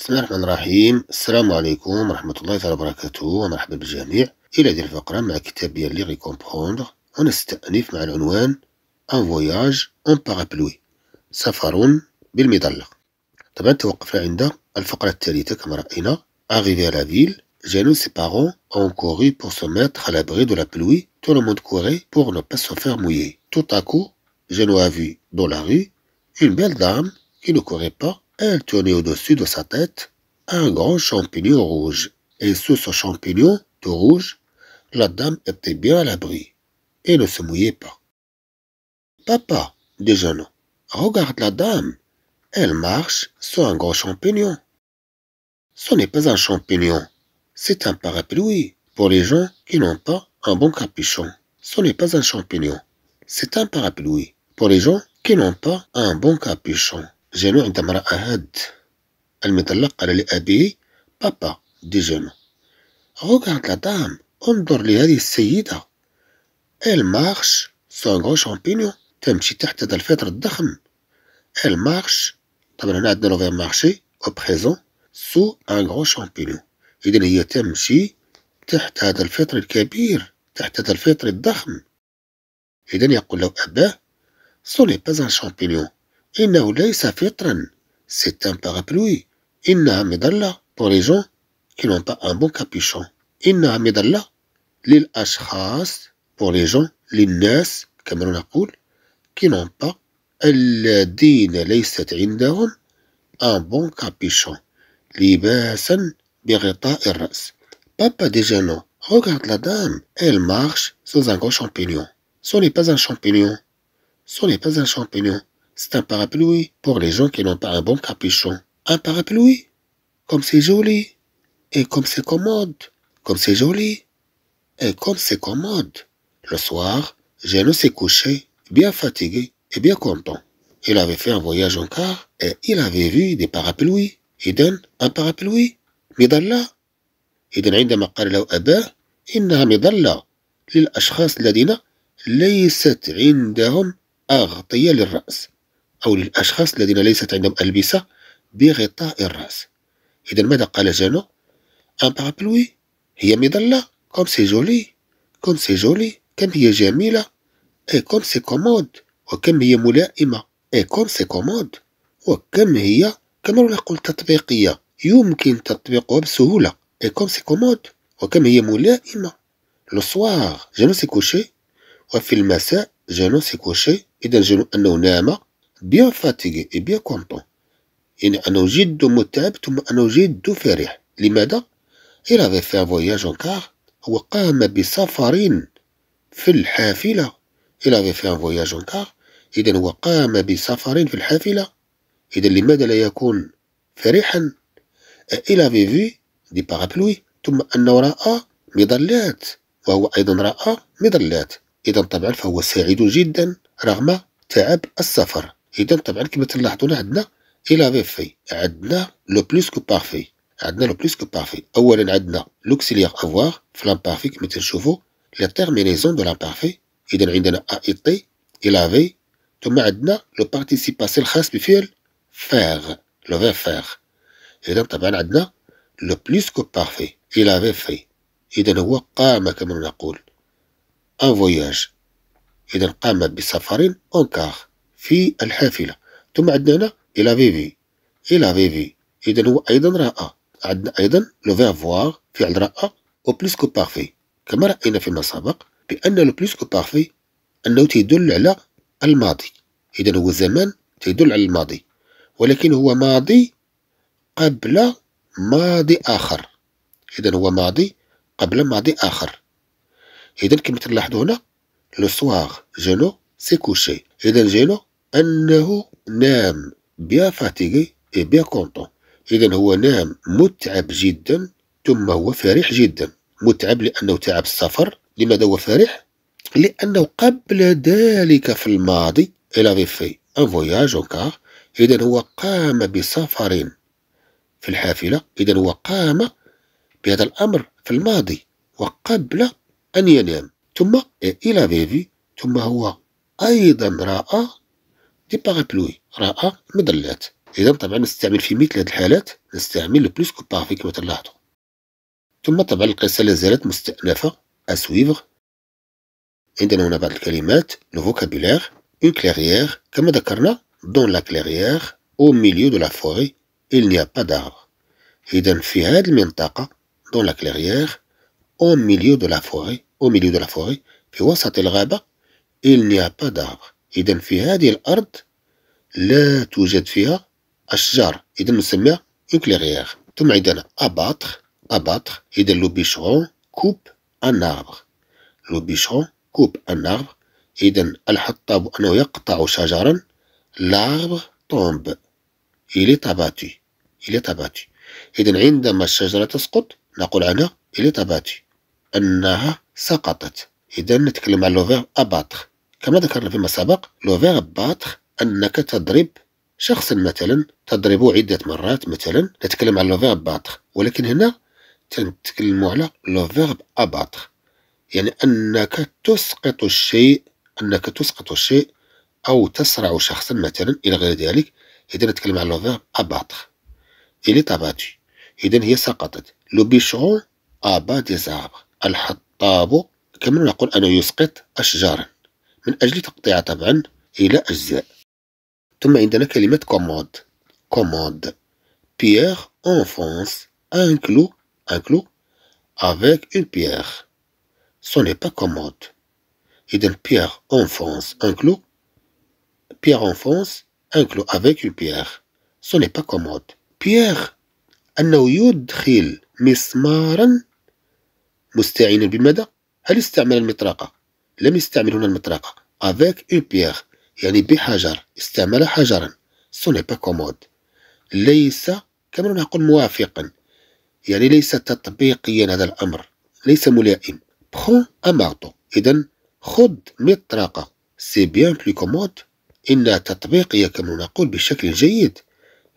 بسم الله الرحمن الرحيم السلام عليكم ورحمة الله تعالى وبركاته ومرحبا بالجميع إلى هذه الفقرة مع كتاب ديال لي ريكومبروندغ ونستأنف مع العنوان أن فواياج أون بارابلوي سفر بالمظلة طبعا توقفنا عند الفقرة الثالثة كما رأينا أغيفي لا فيل جانو سي بارون أون كوري بور سو ميتخ على بغي دو لا بلوي تو لو موند كوري بور نو با سو فير مويي تو تاكو جانو أفي دو لا rue une belle دام كي نو courait با elle tenait au-dessus de sa tête un grand champignon rouge, et sous ce champignon tout rouge, la dame était bien à l'abri, et ne se mouillait pas. Papa, dit Jeannot, regarde la dame, elle marche sur un grand champignon. Ce n'est pas un champignon, c'est un parapluie pour les gens qui n'ont pas un bon capuchon. Ce n'est pas un champignon, c'est un parapluie pour les gens qui n'ont pas un bon capuchon. جانو عندما رأى هاد المظلة قال لأبيه بابا دي جانو Regarde la dame, انظر لهذه السيدة. ايل مارش sur un grand تمشي تحت هذا الفطر الضخم. ايل مارش طبعا هنا عندنا لوفير مارشي او بريزون سو ان غو شامبينيون. إذا هي تمشي تحت هذا الفطر الكبير، تحت هذا الفطر الضخم. إذا يقول له أباه سو ني با ان شامبينيون. إنه ليس فطرا c'est un parapluie إنها مظلة pour les gens qui n'ont pas un bon capuchon إنها مظلة للأشخاص pour les gens للناس كما نقول qui n'ont pas الذين ليست عندهم un bon capuchon لباسا بغطاء الرأس Papa déjà non. Regarde la dame, elle marche sous un gros champignon. Ce n'est pas un champignon. Ce n'est pas un champignon. C'est un parapluie pour les gens qui n'ont pas un bon capuchon. Un parapluie Comme c'est joli Et comme c'est commode Comme c'est joli Et comme c'est commode Le soir, Jano s'est couché, bien fatigué et bien content. Il avait fait un voyage en car et il avait vu des parapluies. donne un parapluie Midallah. إذا عندما قال له أباه أو للأشخاص الذين ليست عندهم ألبسة بغطاء الرأس إذا ماذا قال جانو؟ أن بابلوي هي مظلة كوم سي جولي كوم سي جولي كم هي جميلة إي كوم سي كومود وكم هي ملائمة إي كوم سي كومود وكم هي كما نقول تطبيقية يمكن تطبيقها بسهولة إي كوم سي كومود وكم هي ملائمة لو سوار جانو سي كوشي وفي المساء جانو سي كوشي إذا جانو أنه نام بيان فاتيغي اي بيان كونتون يعني أنه جد متعب ثم أنه جد فرح لماذا؟ il في فان فواياج اون كار هو قام بسفر في الحافلة il في fait فواياج اون كار car إذا قام بسفر في الحافلة إذا لماذا لا يكون فرحا il في في دي بارابلوي ثم أنه رأى مظلات وهو أيضا رأى مظلات إذا طبعا فهو سعيد جدا رغم تعب السفر اذا طبعا كما تلاحظون عندنا الى في في عندنا لو بلوس كو بارفي عندنا لو بلوس كو بارفي اولا عندنا لوكسيليير افوار في لامبارفي كما تنشوفوا لا تيرمينيزون دو لامبارفي اذا عندنا ا اي تي الى في ثم عندنا لو بارتيسيباسي الخاص بفعل فير لو فيغ فير اذا طبعا عندنا لو بلوس كو بارفي الى في في اذا هو قام كما نقول ان فواياج اذا قام بسفر اون كار في الحافلة ثم عندنا هنا إلى فيفي إلى فيفي إذا هو أيضا رأى عندنا أيضا لو فيرفوار فعل رأى أو كو بارفي كما رأينا فيما سبق بأن لو بليس كو بارفي أنه تيدل على الماضي إذا هو زمان تيدل على الماضي ولكن هو ماضي قبل ماضي آخر إذا هو ماضي قبل ماضي آخر إذا كما تلاحظوا هنا لو سواغ جينو سي كوشي إذا جينو أنه نام بيا فاتيغي بيا كونتون إذا هو نام متعب جدا ثم هو فرح جدا متعب لأنه تعب السفر لماذا هو فرح؟ لأنه قبل ذلك في الماضي إلى في أن فواياج كار إذا هو قام بسفر في الحافلة إذا هو قام بهذا الأمر في الماضي وقبل أن ينام ثم إلى في ثم هو أيضا رأى دي باغابلوي رائعه مظلات اذا طبعا نستعمل في مثل هذه الحالات نستعمل بلوس كو بارفي كما تلاحظوا ثم طبعا القصه لازالت مستأنفه اسويفغ عندنا هنا بعض الكلمات لو فوكابيلير اون كليغيغ كما ذكرنا دون لا كليغيغ او ميليو دو لا فوري il n'y a pas d'arbre اذا في هذه المنطقه دون لا كليغيغ او ميليو دو لا فوري او ميليو دو لا فوري في وسط الغابه il n'y a pas d'arbre إذا في هذه الأرض لا توجد فيها أشجار إذا نسميها نوكليغيير ثم عندنا أباتخ أباتخ إذا لو بيشرون كوب أن أربر لو بيشرون كوب أن أربر إذا الحطاب أنه يقطع شجرا لاربر طومب إلي تاباتي إلي تاباتي إذا عندما الشجرة تسقط نقول عنها إلي تاباتي أنها سقطت إذا نتكلم على لوفير أباتخ كما ذكرنا فيما سبق لو فيرب باتخ أنك تضرب شخصا مثلا تضربه عدة مرات مثلا نتكلم على لو فيرب باتخ ولكن هنا تنتكلم على لو فيرب أباتر يعني أنك تسقط الشيء أنك تسقط الشيء أو تسرع شخصا مثلا إلى غير ذلك إذا نتكلم على لو فيرب أباتر إلي تاباتي إذا هي سقطت لو بيشون أبا دي الحطاب كما نقول أنه يسقط أشجارا من أجل تقطيع طبعا إلى أجزاء ثم عندنا كلمة كوموند كوموند بيير أون كلو أن كلو أفيك أون بيير سو با كوموند إذن بيير أون أن كلو بيير أون أن كلو أفيك أون بيير سو با كوموند بيير أنه يدخل مسمارا مستعينا بماذا؟ هل استعمل المطرقه؟ لم يستعمل هنا المطرقة افيك اون بيير يعني بحجر استعمل حجرا سوني با كومود ليس كما نقول موافقا يعني ليس تطبيقيا هذا الامر ليس ملائم بخون امارتو اذا خذ مطرقة سي بيان بلو كومود إنها تطبيقية كما نقول بشكل جيد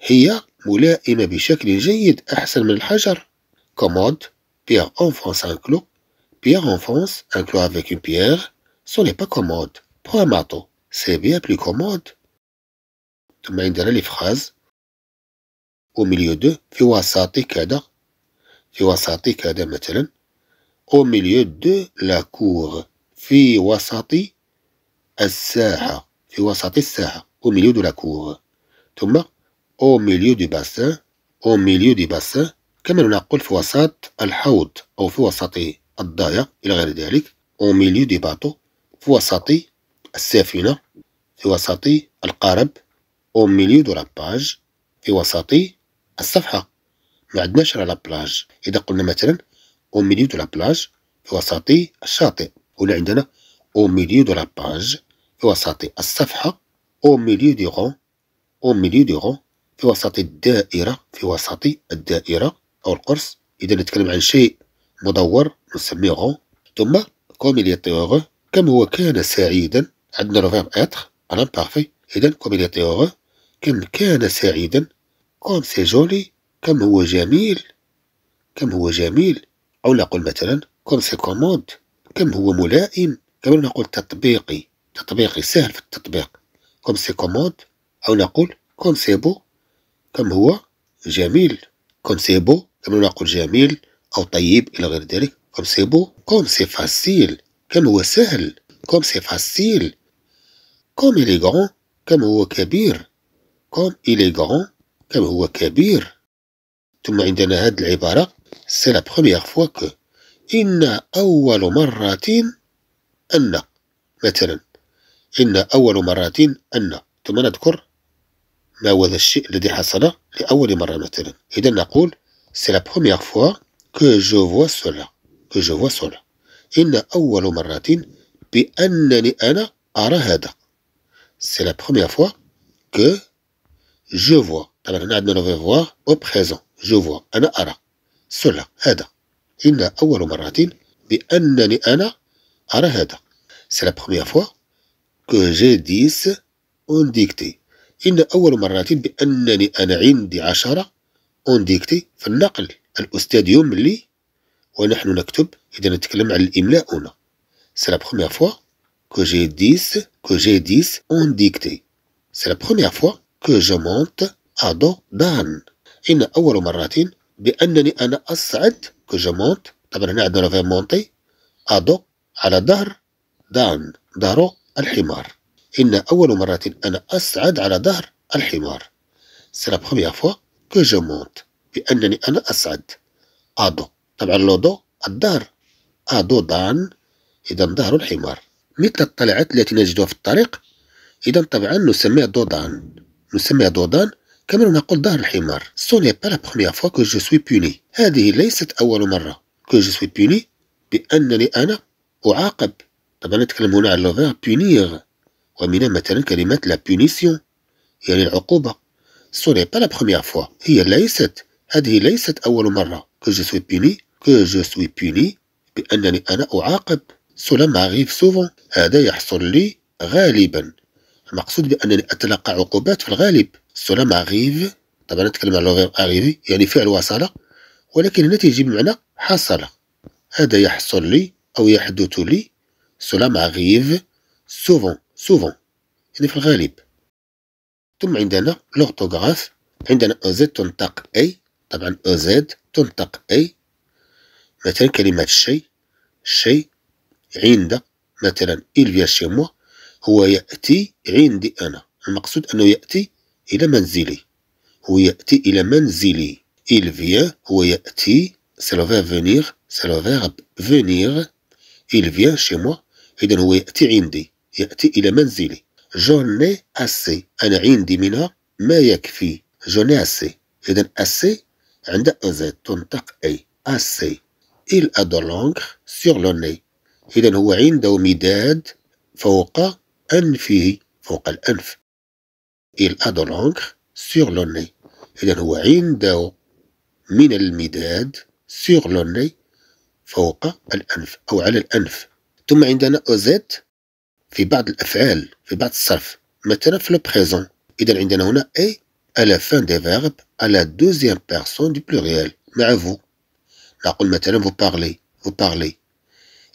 هي ملائمة بشكل جيد أحسن من الحجر كومود بيان أون فرنسا انكلو Pierre en France, un clou avec une pierre, ce n'est pas commode. Pour un marteau, c'est bien plus commode. Tu m'aideras les phrases. Au milieu de, Fiwasati Kada. Fiwasati Kada Metelen. Au milieu de la cour, Fiwasati Saha. Fiwasati Saha. Au milieu de la cour. Tu au milieu du bassin, au milieu du bassin, comme on a dit, Fiwasat Al-Haut, ou Fiwasati. الضايع إلى غير ذلك أو ميليو دي باتو في وسط السفينة في وسط القارب أو ميليو دو لاباج في وسط الصفحة ما عندناش على لابلاج إذا قلنا مثلا أو ميليو دو لابلاج في وسط الشاطئ ولا عندنا أو ميليو دو لاباج في وسط الصفحة أو ميليو دي غون أو ميليو دي غون في وسط الدائرة في وسط الدائرة أو القرص إذا نتكلم عن شيء مدور نسميه غون ثم كوم إليتي كم هو كان سعيدا عندنا لو فيرب إتر على بارفي إذا كوم إليتي كم كان سعيدا كوم سي جولي كم هو جميل كم هو جميل أو نقول مثلا كوم سي كومود كم هو ملائم كما نقول تطبيقي تطبيقي سهل في التطبيق كوم سي كومود أو نقول كوم سي بو كم هو جميل كوم سي بو كما نقول جميل أو طيب إلى غير ذلك بو كوم سي فاسيل كم هو سهل كوم سي فاسيل كوم إليغون كم هو كبير كوم إليغون كم هو كبير ثم عندنا هذه العبارة سي لا بخوميييغ فوا كو إن أول مرة أن مثلا إن أول مرة أن ثم نذكر ما هو الشيء الذي حصل لأول مرة مثلا إذا نقول سي لا بخوميييغ فوا que je vois cela que je vois cela إن أول مرة بأنني أنا أرى هذا c'est la première fois que je vois طبعا هنا عندنا le voir au présent je vois أنا أرى cela هذا إن أول مرة بأنني أنا أرى هذا c'est la première fois que j'ai 10 en dictée إن أول مرة بأنني أنا عندي عشرة en dictée في النقل الأستاذ يوم اللي ونحن نكتب إذا نتكلم عن الإملاء هنا سي لا بخومييغ فوا كو جي ديس كو جي ديس أون ديكتي سي لا بخومييغ فوا كو جو مونت أدو دان إن أول مرة بأنني أنا أصعد كو جو مونت طبعا هنا عندنا فيها مونتي أدو على ظهر دان دارو الحمار إن أول مرة أنا أصعد على ظهر الحمار سي لا بخومييغ فوا كو جو مونت بأنني أنا أسعد آدو طبعا لودو الظهر آدو دان إذا ظهر الحمار مثل الطلعات التي نجدها في الطريق إذا طبعا نسميها دودان نسميها دودان كما نقول ظهر الحمار سوني با لا بروميير فوا كو جو سوي بوني هذه ليست أول مرة كو جو سوي بوني بأنني أنا أعاقب طبعا نتكلم هنا على لوفير بونيغ ومنها مثلا كلمة لا بونيسيون يعني العقوبة سوني با لا بروميير فوا هي ليست هذه ليست أول مرة كجسوي je كجسوي بيني بأنني أنا أعاقب سولا m'arrive سوفون هذا يحصل لي غالبا المقصود بأنني أتلقى عقوبات في الغالب سولا m'arrive طبعا نتكلم على غير أغيفي يعني فعل وصل ولكن هنا تيجي بمعنى حصل هذا يحصل لي أو يحدث لي سولا m'arrive سوفون سوفون يعني في الغالب ثم عندنا لوغتوغراف عندنا أوزيت تنطق أي طبعا أوزد تنطق أي مثلا كلمة شي شي عند مثلا إل فيا chez هو يأتي عندي أنا المقصود أنه يأتي إلى منزلي هو يأتي إلى منزلي إل فيا هو يأتي سلو فير فينيغ سلو فير فينيغ إل فيا vient إذا هو يأتي عندي يأتي إلى منزلي جوني أسي أنا عندي منها ما يكفي جوني أسي إذا أسي عند أنزيت تنطق أي أسي إل أدولونغ سيغ لو إذا هو عنده مداد فوق أنفه فوق الأنف إل أدولونغ سيغ لو إذا هو عنده من المداد سيغ لو فوق الأنف أو على الأنف ثم عندنا أوزيت في بعض الأفعال في بعض الصرف مثلا في لو بريزون إذا عندنا هنا أي à la دي des à la deuxième personne du pluriel مع vous نقول مثلا vous parlez vous parlez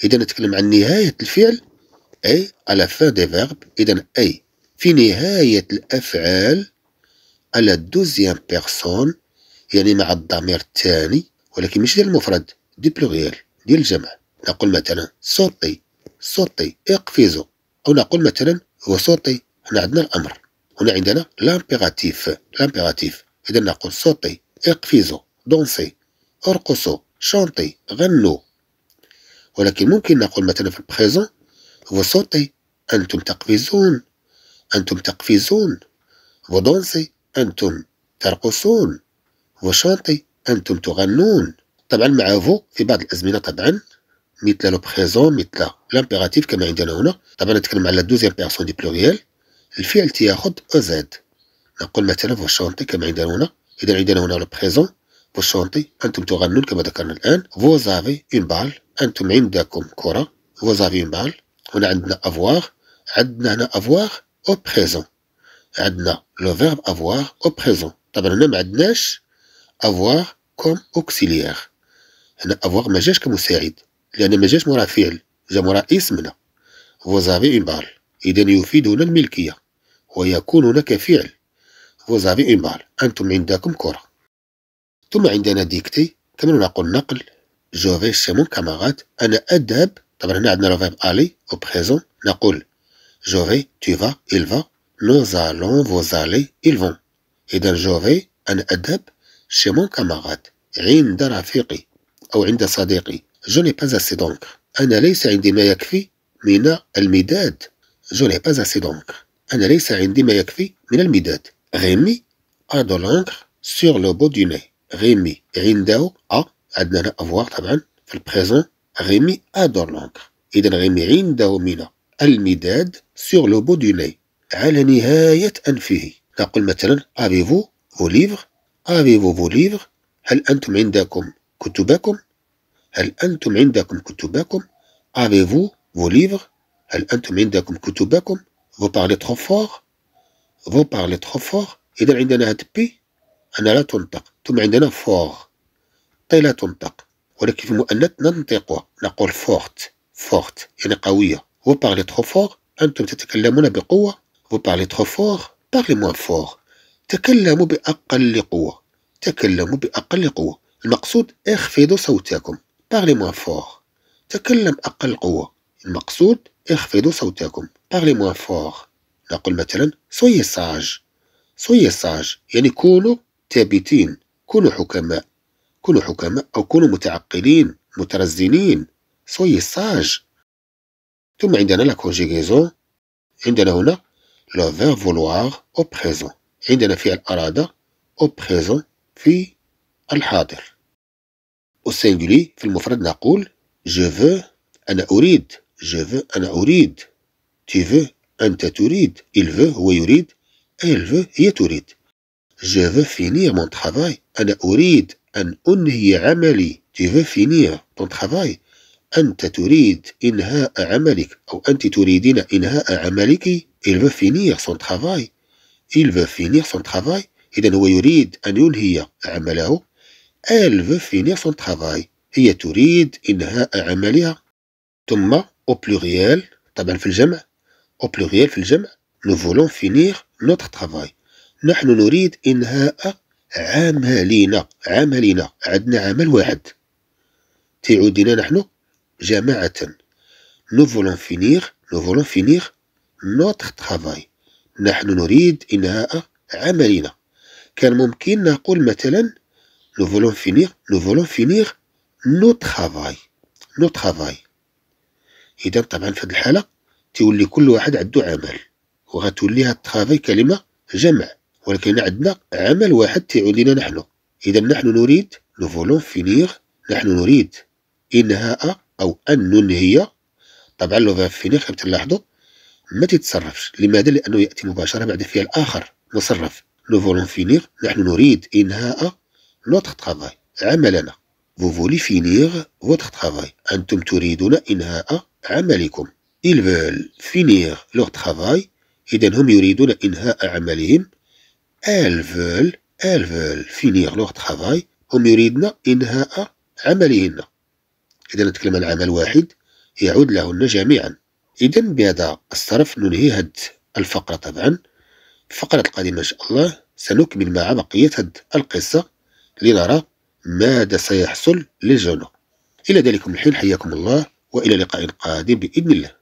إذا نتكلم عن نهاية الفعل أي à la fin des verbes إذا أي في نهاية الأفعال à la الدوزيام personne يعني مع الضمير الثاني ولكن مش ديال المفرد دي بلوغيال ديال الجمع نقول مثلا صوتي صوتي اقفزوا أو نقول مثلا هو صوتي هنا عندنا الأمر هنا عندنا لامبيراتيف لامبيراتيف نقول صوتي اقفزوا دونسي ارقصوا شونطي غنوا ولكن ممكن نقول مثلا في البريزون فو صوتي أنتم تقفزون أنتم تقفزون دونسي أنتم ترقصون فو وشانطي أنتم تغنون طبعا مع فو في بعض الأزمنة طبعا مثل لو بريزون مثل لامبيراتيف كما عندنا هنا طبعا نتكلم على دوزيام بيرسون دي بلوريال الفعل تياخد أو زاد نقول مثلا فو شونتي كما عندنا هنا إذا عندنا هنا فو شونتي أنتم تغنون كما ذكرنا الآن فوزافي اون بال أنتم عندكم كرة فوزافي اون بال هنا عندنا افواغ عندنا هنا افواغ او بريزون عندنا لو فيرب افواغ او بريزون طبعا هنا ما عندناش افواغ كوم اوكسيليير هنا افواغ ما جاش كمساعد لان ما جاش مورا فعل جا مورا اسم هنا فوزافي اون بال اذا يفيد هنا الملكيه ويكون هناك فعل وزافي اون بال انتم عندكم كره ثم عندنا ديكتي كما نقول نقل جو في شي مون كاماراد انا اذهب طبعا هنا عندنا لو فيرب الي او بريزون نقول جو في تو فا ايل فا نو زالون فو زالي ايل فون اذا جو في انا اذهب شي مون كاماراد عند رفيقي او عند صديقي جو ني باز اسي دونك انا ليس عندي ما يكفي من المداد جو ني باز اسي دونك انا ليس عندي ما يكفي من المداد ريمي ا دو أدولان سور لو بو دو ني ريمي عنده أ عندنا هنا أفوار طبعا في البريزون ريمي ا أدور لونكر إذا ريمي عنده من المداد سور لو بو دو ني على نهاية أنفه نقول مثلا أفيفو فو ليفر أفيفو فو ليفر هل أنتم عندكم كتبكم هل أنتم عندكم كتبكم أفيفو فو ليفر هل أنتم عندكم كتبكم Vous parlez trop fort فو بارلي تخو فور إذا عندنا هاد بي أنا لا تنطق ثم عندنا فور طي لا تنطق ولكن في المؤنث ننطقها نقول فورت فورت يعني قوية فو بارلي تخو فور أنتم تتكلمون بقوة فو بارلي تخو فور بارلي موان فور تكلموا بأقل قوة تكلموا بأقل قوة المقصود اخفضوا صوتكم بارلي موان فور تكلم أقل قوة المقصود اخفضوا صوتكم بارلي موان فور نقول مثلا سوي ساج سوي ساج يعني كونوا ثابتين كونوا حكماء كونوا حكماء أو كونوا متعقلين مترزنين سوي ساج ثم عندنا لا كونجيغيزون عندنا هنا لو فير فولواغ او بريزون عندنا فعل أراد او بريزون في الحاضر او سينغولي في المفرد نقول جو فو أنا أريد جو فو أنا أريد تي فو أنت تريد il veut هو يريد elle veut هي تريد je veux finir mon travail أنا أريد أن أنهي عملي tu veux finir ton travail أنت تريد إنهاء عملك أو أنت تريدين إنهاء عملك il veut finir son travail il veut finir son travail إذا هو يريد أن ينهي عمله elle veut finir son travail هي تريد إنهاء عملها ثم au pluriel طبعا في الجمع au pluriel في الجمع nous voulons finir notre travail نحن نريد إنهاء عملنا عملنا عندنا عمل واحد تعودنا نحن جماعة nous voulons finir nous voulons finir notre travail نحن نريد إنهاء عملنا كان ممكن نقول مثلا nous voulons finir nous voulons finir notre travail notre travail إذا طبعا في هذه الحالة تولي كل واحد عنده عمل وغتولي هاد الترافي كلمه جمع ولكن عندنا عمل واحد تيعولينا نحن اذا نحن نريد نو فولون فينيغ نحن نريد انهاء او ان ننهي طبعا لو فيرب فينيغ كما تلاحظوا ما تتصرفش لماذا لانه ياتي مباشره بعد فعل اخر مصرف نو فولون فينيغ نحن نريد انهاء نوتخ ترافاي عملنا فو فولي فينيغ فوتر ترافاي انتم تريدون انهاء عملكم ils veulent finir leur travail إذا هم يريدون إنهاء عملهم elles veulent elles veulent finir leur travail هم يريدن إنهاء عملهن إذا نتكلم عن عمل واحد يعود لهن جميعا إذا بهذا الصرف ننهي هاد الفقرة طبعا الفقرة القادمة إن شاء الله سنكمل مع بقية هاد القصة لنرى ماذا سيحصل للجنة إلى ذلكم الحين حياكم الله وإلى لقاء قادم بإذن الله